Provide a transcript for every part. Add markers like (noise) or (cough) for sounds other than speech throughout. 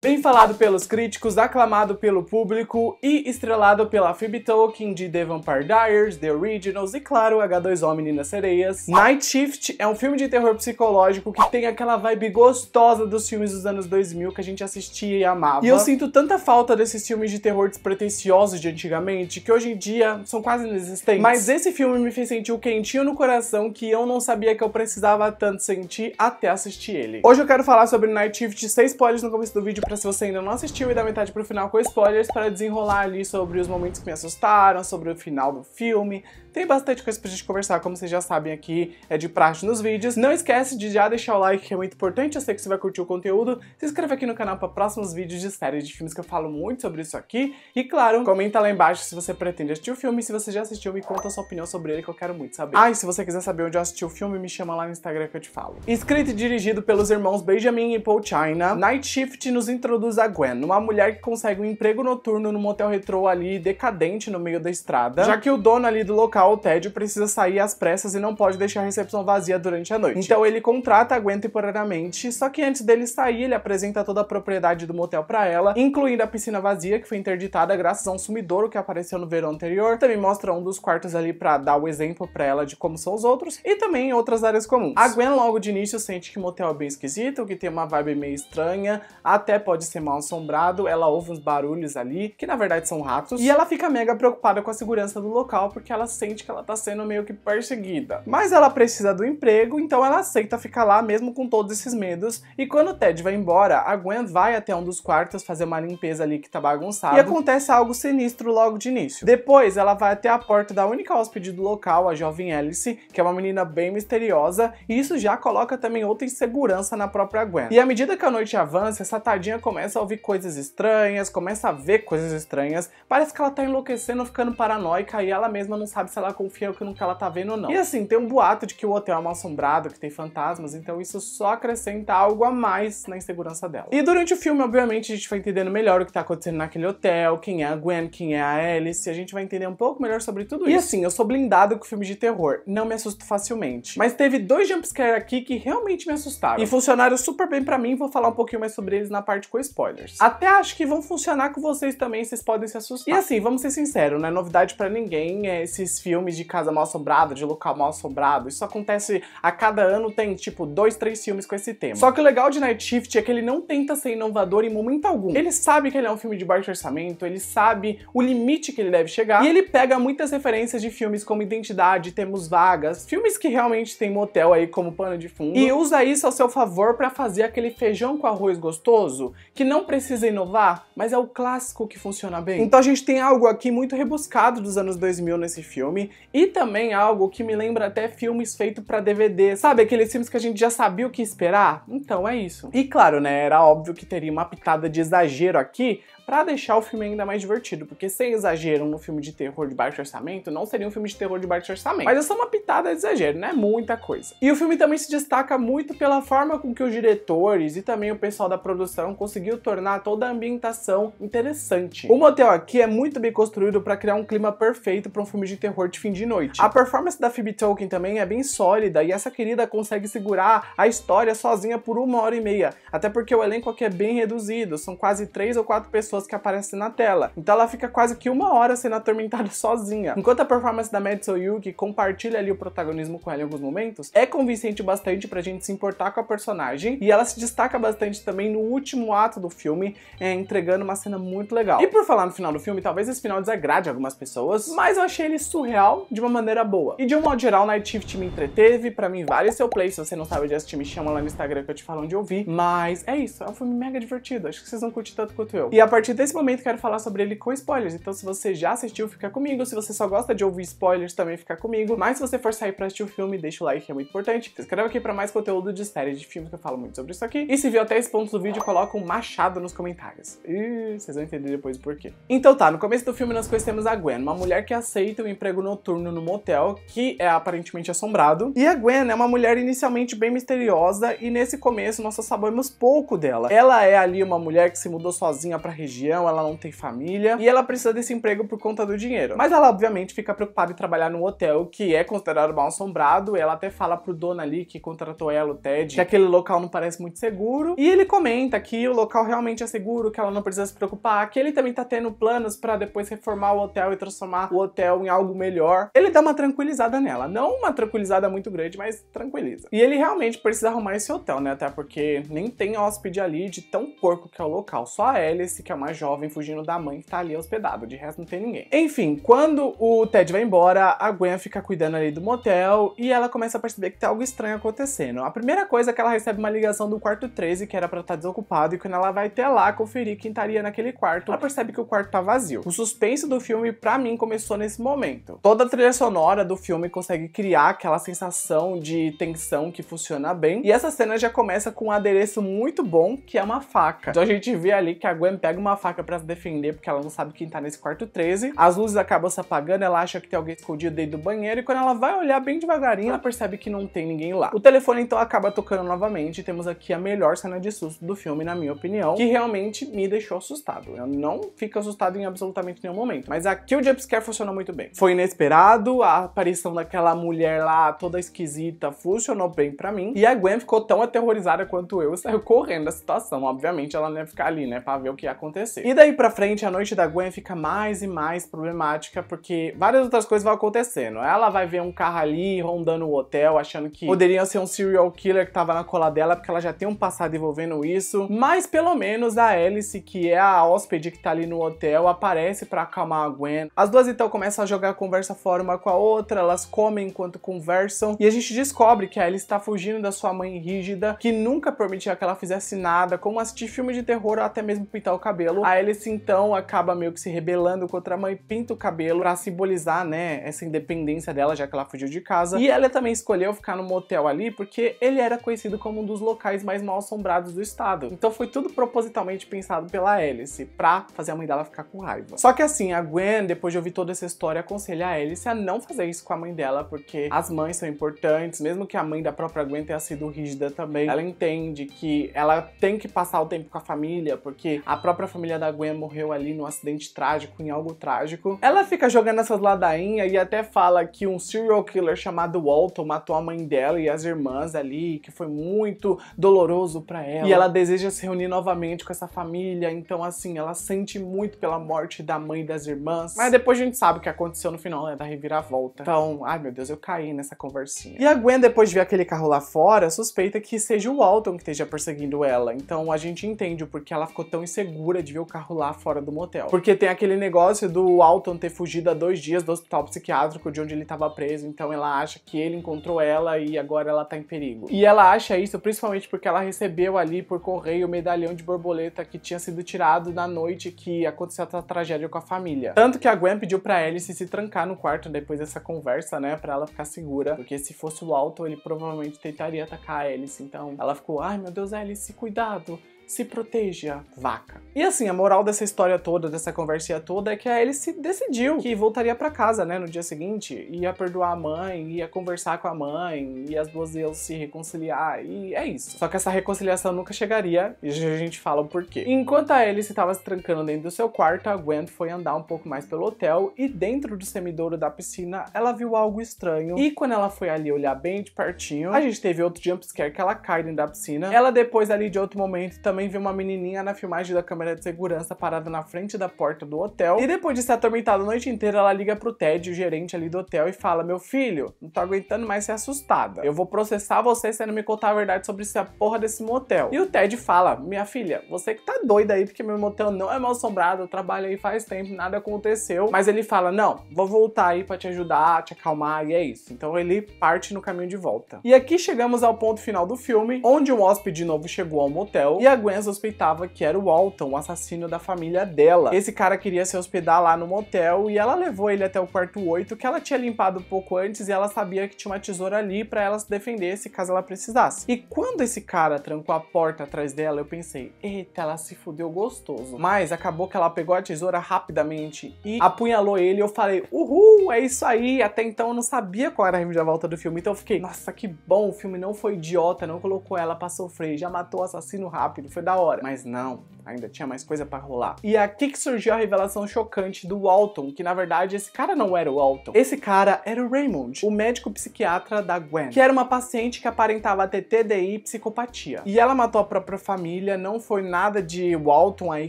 Bem falado pelos críticos, aclamado pelo público e estrelado pela Phoebe Tolkien de The Vampire Diaries, The Originals e, claro, H2O Meninas Sereias, Night Shift é um filme de terror psicológico que tem aquela vibe gostosa dos filmes dos anos 2000 que a gente assistia e amava. E eu sinto tanta falta desses filmes de terror despretensiosos de antigamente que hoje em dia são quase inexistentes. Mas esse filme me fez sentir o um quentinho no coração que eu não sabia que eu precisava tanto sentir até assistir ele. Hoje eu quero falar sobre Night Shift, sem spoilers no começo do vídeo, para se você ainda não assistiu e da metade pro final com spoilers para desenrolar ali sobre os momentos que me assustaram, sobre o final do filme, tem bastante coisa pra gente conversar, como vocês já sabem aqui, é de praxe nos vídeos. Não esquece de já deixar o like, que é muito importante, eu sei que você vai curtir o conteúdo. Se inscreva aqui no canal para próximos vídeos de séries de filmes que eu falo muito sobre isso aqui. E claro, comenta lá embaixo se você pretende assistir o filme, se você já assistiu, me conta a sua opinião sobre ele, que eu quero muito saber. Ah, e se você quiser saber onde eu assisti o filme, me chama lá no Instagram que eu te falo. Escrito e dirigido pelos irmãos Benjamin e Paul China, Night Shift nos introduz a Gwen, uma mulher que consegue um emprego noturno num motel retrô ali, decadente no meio da estrada, já que o dono ali do local o Ted precisa sair às pressas e não pode deixar a recepção vazia durante a noite. Então ele contrata a Gwen temporariamente, só que antes dele sair, ele apresenta toda a propriedade do motel para ela, incluindo a piscina vazia, que foi interditada graças a um sumidouro que apareceu no verão anterior. Também mostra um dos quartos ali para dar o exemplo para ela de como são os outros, e também outras áreas comuns. A Gwen logo de início sente que o motel é bem esquisito, que tem uma vibe meio estranha, até pode ser mal assombrado, ela ouve uns barulhos ali, que na verdade são ratos, e ela fica mega preocupada com a segurança do local, porque ela sente sente que ela tá sendo meio que perseguida. Mas ela precisa do emprego, então ela aceita ficar lá mesmo com todos esses medos. E quando o Ted vai embora, a Gwen vai até um dos quartos fazer uma limpeza ali que tá bagunçado. E acontece algo sinistro logo de início. Depois ela vai até a porta da única hóspede do local, a jovem Alice, que é uma menina bem misteriosa, e isso já coloca também outra insegurança na própria Gwen. E à medida que a noite avança, essa tadinha começa a ouvir coisas estranhas, começa a ver coisas estranhas, parece que ela tá enlouquecendo, ficando paranoica e ela mesma não sabe se se ela confia que ela tá vendo ou não. E assim, tem um boato de que o hotel é mal assombrado, que tem fantasmas, então isso só acrescenta algo a mais na insegurança dela. E durante o filme, obviamente, a gente vai entendendo melhor o que tá acontecendo naquele hotel, quem é a Gwen, quem é a Alice, a gente vai entender um pouco melhor sobre tudo isso. E assim, eu sou blindado com filme de terror, não me assusto facilmente. Mas teve dois jumpscare aqui que realmente me assustaram. E funcionaram super bem pra mim, vou falar um pouquinho mais sobre eles na parte com spoilers. Até acho que vão funcionar com vocês também, vocês podem se assustar. E assim, vamos ser sinceros, não é novidade pra ninguém é, esses filmes filmes de casa mal assombrada, de local mal assombrado. Isso acontece a cada ano, tem tipo dois, três filmes com esse tema. Só que o legal de Night Shift é que ele não tenta ser inovador em momento algum. Ele sabe que ele é um filme de baixo orçamento, ele sabe o limite que ele deve chegar, e ele pega muitas referências de filmes como Identidade, Temos Vagas, filmes que realmente tem motel aí como pano de fundo, e usa isso ao seu favor para fazer aquele feijão com arroz gostoso, que não precisa inovar, mas é o clássico que funciona bem. Então a gente tem algo aqui muito rebuscado dos anos 2000 nesse filme, filme e também algo que me lembra até filmes feitos para DVD, sabe? Aqueles filmes que a gente já sabia o que esperar? Então é isso. E claro, né, era óbvio que teria uma pitada de exagero aqui, para deixar o filme ainda mais divertido, porque sem exagero no filme de terror de baixo orçamento, não seria um filme de terror de baixo orçamento. Mas é só uma pitada de exagero, né? Muita coisa. E o filme também se destaca muito pela forma com que os diretores e também o pessoal da produção conseguiu tornar toda a ambientação interessante. O motel aqui é muito bem construído para criar um clima perfeito para um filme de terror de fim de noite. A performance da Phoebe Tolkien também é bem sólida e essa querida consegue segurar a história sozinha por uma hora e meia, até porque o elenco aqui é bem reduzido, são quase três ou quatro pessoas pessoas que aparecem na tela. Então ela fica quase que uma hora sendo atormentada (laughs) sozinha. Enquanto a performance da Mads que compartilha ali o protagonismo com ela em alguns momentos, é convincente bastante pra gente se importar com a personagem e ela se destaca bastante também no último ato do filme, é, entregando uma cena muito legal. E por falar no final do filme, talvez esse final desagrade algumas pessoas, mas eu achei ele surreal de uma maneira boa. E de um modo geral, Night Shift me entreteve, pra mim vale seu play, se você não sabe de assistir, me chama lá no Instagram que eu te falo onde eu vi, mas é isso, é um filme mega divertido, acho que vocês vão curtir tanto quanto eu. E a partir partir desse momento quero falar sobre ele com spoilers, então se você já assistiu, fica comigo, se você só gosta de ouvir spoilers, também fica comigo, mas se você for sair pra assistir o filme, deixa o like, que é muito importante, se inscreve aqui pra mais conteúdo de séries de filmes que eu falo muito sobre isso aqui, e se viu até esse ponto do vídeo, coloca um machado nos comentários. E vocês vão entender depois o porquê. Então tá, no começo do filme nós conhecemos a Gwen, uma mulher que aceita um emprego noturno no motel, que é aparentemente assombrado, e a Gwen é uma mulher inicialmente bem misteriosa, e nesse começo nós só sabemos pouco dela. Ela é ali uma mulher que se mudou sozinha pra região região, ela não tem família e ela precisa desse emprego por conta do dinheiro. Mas ela obviamente fica preocupada em trabalhar num hotel que é considerado mal assombrado. Ela até fala pro dono ali que contratou ela, o Ted, que aquele local não parece muito seguro. E ele comenta que o local realmente é seguro, que ela não precisa se preocupar, que ele também tá tendo planos para depois reformar o hotel e transformar o hotel em algo melhor. Ele dá uma tranquilizada nela, não uma tranquilizada muito grande, mas tranquiliza. E ele realmente precisa arrumar esse hotel, né? Até porque nem tem hóspede ali de tão porco que é o local. Só a Alice, que é uma uma jovem fugindo da mãe que tá ali hospedada. De resto, não tem ninguém. Enfim, quando o Ted vai embora, a Gwen fica cuidando ali do motel e ela começa a perceber que tem algo estranho acontecendo. A primeira coisa é que ela recebe uma ligação do quarto 13, que era pra estar tá desocupado, e quando ela vai até lá conferir quem estaria naquele quarto, ela percebe que o quarto tá vazio. O suspense do filme, pra mim, começou nesse momento. Toda a trilha sonora do filme consegue criar aquela sensação de tensão que funciona bem, e essa cena já começa com um adereço muito bom, que é uma faca. Então a gente vê ali que a Gwen pega uma uma faca para se defender, porque ela não sabe quem tá nesse quarto 13. As luzes acabam se apagando, ela acha que tem alguém escondido dentro do banheiro, e quando ela vai olhar bem devagarinho, ela percebe que não tem ninguém lá. O telefone então acaba tocando novamente, e temos aqui a melhor cena de susto do filme, na minha opinião, que realmente me deixou assustado. Eu não fico assustado em absolutamente nenhum momento, mas aqui o jumpscare funcionou muito bem. Foi inesperado, a aparição daquela mulher lá toda esquisita funcionou bem para mim, e a Gwen ficou tão aterrorizada quanto eu, saiu correndo da situação. Obviamente ela não ia ficar ali, né, pra ver o que ia acontecer acontecer. E daí pra frente, a noite da Gwen fica mais e mais problemática, porque várias outras coisas vão acontecendo. Ela vai ver um carro ali rondando o hotel, achando que poderia ser um serial killer que tava na cola dela, porque ela já tem um passado envolvendo isso. Mas pelo menos a Alice, que é a hóspede que tá ali no hotel, aparece para acalmar a Gwen. As duas então começam a jogar a conversa fora uma com a outra, elas comem enquanto conversam, e a gente descobre que a Alice tá fugindo da sua mãe rígida, que nunca permitia que ela fizesse nada, como assistir filme de terror ou até mesmo pintar o cabelo cabelo. A Alice então acaba meio que se rebelando contra a mãe, pinta o cabelo para simbolizar, né, essa independência dela, já que ela fugiu de casa. E ela também escolheu ficar no motel ali porque ele era conhecido como um dos locais mais mal assombrados do estado. Então foi tudo propositalmente pensado pela Alice pra fazer a mãe dela ficar com raiva. Só que assim, a Gwen, depois de ouvir toda essa história, aconselha a Alice a não fazer isso com a mãe dela porque as mães são importantes, mesmo que a mãe da própria Gwen tenha sido rígida também. Ela entende que ela tem que passar o tempo com a família porque a própria família da Gwen morreu ali num acidente trágico, em algo trágico. Ela fica jogando essas ladainhas e até fala que um serial killer chamado Walton matou a mãe dela e as irmãs ali, que foi muito doloroso para ela. E ela deseja se reunir novamente com essa família, então assim, ela sente muito pela morte da mãe e das irmãs. Mas depois a gente sabe o que aconteceu no final, né, da reviravolta. Então, ai meu Deus, eu caí nessa conversinha. E a Gwen, depois de ver aquele carro lá fora, suspeita que seja o Walton que esteja perseguindo ela. Então a gente entende o porquê ela ficou tão insegura de ver o carro lá fora do motel. Porque tem aquele negócio do Alton ter fugido há dois dias do hospital psiquiátrico de onde ele estava preso, então ela acha que ele encontrou ela e agora ela tá em perigo. E ela acha isso principalmente porque ela recebeu ali por correio o medalhão de borboleta que tinha sido tirado na noite que aconteceu essa tragédia com a família. Tanto que a Gwen pediu pra Alice se trancar no quarto depois dessa conversa, né, pra ela ficar segura, porque se fosse o Alton ele provavelmente tentaria atacar a Alice, então ela ficou, ai meu Deus Alice, cuidado, se proteja, vaca. E assim, a moral dessa história toda, dessa conversinha toda, é que a Alice decidiu que voltaria para casa, né, no dia seguinte, ia perdoar a mãe, ia conversar com a mãe, e as duas iam se reconciliar, e é isso. Só que essa reconciliação nunca chegaria, e a gente fala o porquê. Enquanto a Alice estava se trancando dentro do seu quarto, a Gwen foi andar um pouco mais pelo hotel, e dentro do semidouro da piscina, ela viu algo estranho, e quando ela foi ali olhar bem de pertinho, a gente teve outro jumpscare que ela cai dentro da piscina, ela depois ali de outro momento também também viu uma menininha na filmagem da câmera de segurança parada na frente da porta do hotel. E depois de ser atormentada a noite inteira, ela liga pro Ted, o gerente ali do hotel, e fala: Meu filho, não tô aguentando mais ser assustada. Eu vou processar você se não me contar a verdade sobre essa porra desse motel. E o Ted fala: Minha filha, você que tá doida aí, porque meu motel não é mal assombrado, eu aí faz tempo, nada aconteceu. Mas ele fala: Não, vou voltar aí para te ajudar, te acalmar, e é isso. Então ele parte no caminho de volta. E aqui chegamos ao ponto final do filme, onde um hóspede novo chegou ao motel e a Gwen suspeitava que era o Walton, o assassino da família dela. Esse cara queria se hospedar lá no motel e ela levou ele até o quarto 8, que ela tinha limpado um pouco antes e ela sabia que tinha uma tesoura ali para ela se defender se caso ela precisasse. E quando esse cara trancou a porta atrás dela, eu pensei, eita, ela se fudeu gostoso. Mas acabou que ela pegou a tesoura rapidamente e apunhalou ele. Eu falei, uhul, é isso aí. Até então eu não sabia qual era a volta do filme, então eu fiquei, nossa, que bom, o filme não foi idiota, não colocou ela para sofrer, já matou o assassino rápido, foi da hora. Mas não, ainda tinha mais coisa para rolar. E aqui que surgiu a revelação chocante do Walton, que na verdade esse cara não era o Walton. Esse cara era o Raymond, o médico psiquiatra da Gwen, que era uma paciente que aparentava ter TDI e psicopatia. E ela matou a própria família, não foi nada de Walton aí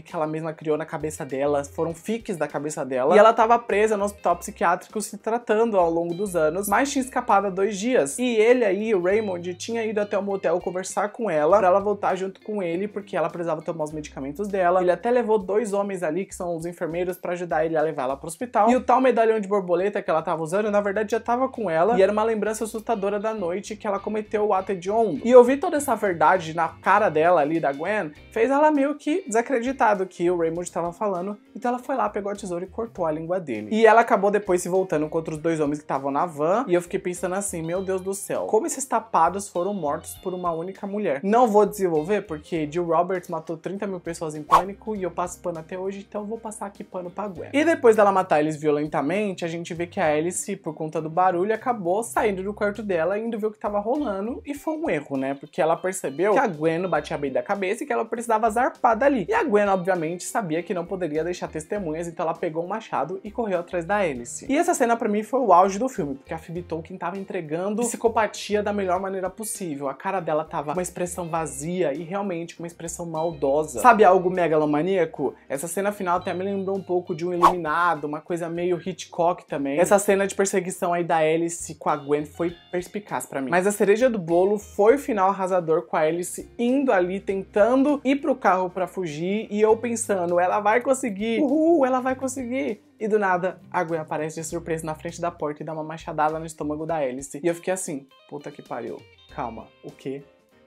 que ela mesma criou na cabeça dela, foram fiques da cabeça dela. E ela estava presa no hospital psiquiátrico se tratando ao longo dos anos, mas tinha escapado há dois dias. E ele aí, o Raymond, tinha ido até o motel conversar com ela, para ela voltar junto com ele, porque ela precisava tomar os medicamentos dela. Ele até levou dois homens ali, que são os enfermeiros, para ajudar ele a levar ela pro hospital. E o tal medalhão de borboleta que ela tava usando, na verdade, já tava com ela. E era uma lembrança assustadora da noite que ela cometeu o ato hediondo. E ouvir toda essa verdade na cara dela ali, da Gwen, fez ela meio que desacreditar do que o Raymond estava falando. Então ela foi lá, pegou a tesoura e cortou a língua dele. E ela acabou depois se voltando contra os dois homens que estavam na van. E eu fiquei pensando assim, meu Deus do céu, como esses tapados foram mortos por uma única mulher. Não vou desenvolver, porque Jill Roberts matou 30 mil pessoas pessoas em pânico e eu passo pano até hoje, então vou passar aqui pano pra Gwen. E depois dela matar eles violentamente, a gente vê que a Alice, por conta do barulho, acabou saindo do quarto dela, indo ver o que tava rolando e foi um erro, né? Porque ela percebeu que a Gwen batia bem da cabeça e que ela precisava zarpar dali. E a Gwen, obviamente, sabia que não poderia deixar testemunhas, então ela pegou um machado e correu atrás da Alice. E essa cena para mim foi o auge do filme, porque a Phoebe Tolkien tava entregando psicopatia da melhor maneira possível. A cara dela tava uma expressão vazia e realmente uma expressão maldosa. Sabe? Sabe algo megalomaníaco? Essa cena final até me lembrou um pouco de um iluminado, uma coisa meio Hitchcock também. Essa cena de perseguição aí da Alice com a Gwen foi perspicaz para mim. Mas a cereja do bolo foi o final arrasador com a Alice indo ali tentando ir pro carro para fugir e eu pensando, ela vai conseguir. Uhul, ela vai conseguir. E do nada, a Gwen aparece de surpresa na frente da porta e dá uma machadada no estômago da Alice. E eu fiquei assim, puta que pariu. Calma, o quê?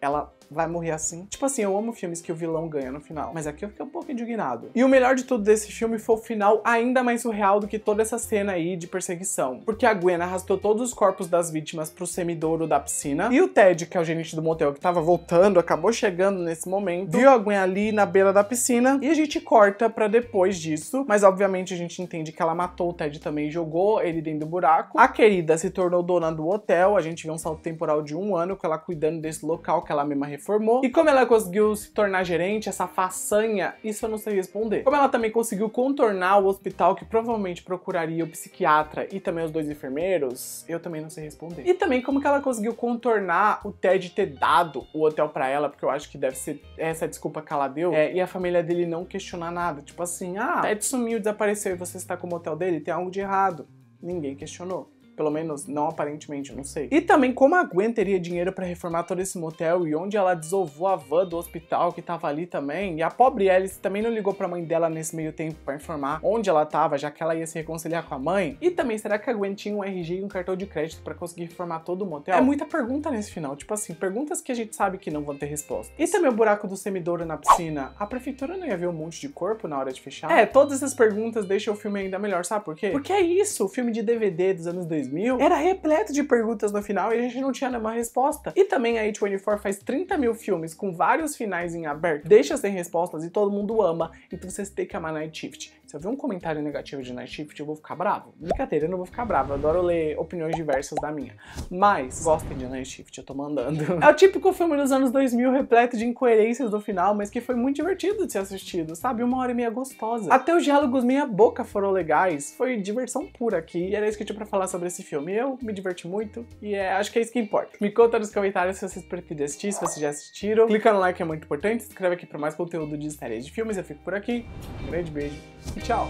ela vai morrer assim. Tipo assim, eu amo filmes que o vilão ganha no final, mas aqui eu fiquei um pouco indignado. E o melhor de tudo desse filme foi o final ainda mais surreal do que toda essa cena aí de perseguição, porque a Gwen arrastou todos os corpos das vítimas pro semidouro da piscina, e o Ted, que é o gerente do motel que tava voltando, acabou chegando nesse momento, viu a Gwen ali na beira da piscina, e a gente corta para depois disso, mas obviamente a gente entende que ela matou o Ted também, jogou ele dentro do buraco. A querida se tornou dona do hotel, a gente vê um salto temporal de um ano com ela cuidando desse local que ela mesma reformou. E como ela conseguiu se tornar gerente, essa façanha, isso eu não sei responder. Como ela também conseguiu contornar o hospital que provavelmente procuraria o psiquiatra e também os dois enfermeiros, eu também não sei responder. E também como que ela conseguiu contornar o Ted ter dado o hotel para ela, porque eu acho que deve ser essa desculpa que ela deu, é, e a família dele não questionar nada. Tipo assim, ah, Ted sumiu, desapareceu e você está com o hotel dele, tem algo de errado. Ninguém questionou. Pelo menos, não aparentemente, não sei. E também como a Gwen teria dinheiro para reformar todo esse motel e onde ela desovou a van do hospital que tava ali também. E a pobre Alice também não ligou pra mãe dela nesse meio tempo para informar onde ela tava, já que ela ia se reconciliar com a mãe. E também, será que a Gwen tinha um RG e um cartão de crédito para conseguir reformar todo o motel? É muita pergunta nesse final, tipo assim, perguntas que a gente sabe que não vão ter resposta. E também o buraco do semidouro na piscina. A prefeitura não ia ver um monte de corpo na hora de fechar? É, todas essas perguntas deixam o filme ainda melhor, sabe por quê? Porque é isso, o filme de DVD dos anos 2000 2000, era repleto de perguntas no final e a gente não tinha nenhuma resposta. E também a A24 faz 30 mil filmes com vários finais em aberto, deixa sem respostas e todo mundo ama, então vocês têm que amar Night Shift. Se eu ver um comentário negativo de Night Shift, eu vou ficar bravo. Brincadeira, eu não vou ficar bravo. Eu adoro ler opiniões diversas da minha. Mas, gostem de Night Shift, eu tô mandando. (laughs) É o típico filme dos anos 2000, repleto de incoerências no final, mas que foi muito divertido de ser assistido, sabe? Uma hora e meia gostosa. Até os diálogos meia boca foram legais. Foi diversão pura aqui. E era isso que eu tinha pra falar sobre esse filme. Eu me diverti muito e é, acho que é isso que importa. Me conta nos comentários se vocês pretendem assistir, se vocês já assistiram. Clica no like, é muito importante. Se inscreve aqui pra mais conteúdo de séries de filmes. Eu fico por aqui. Um grande beijo. Tchau!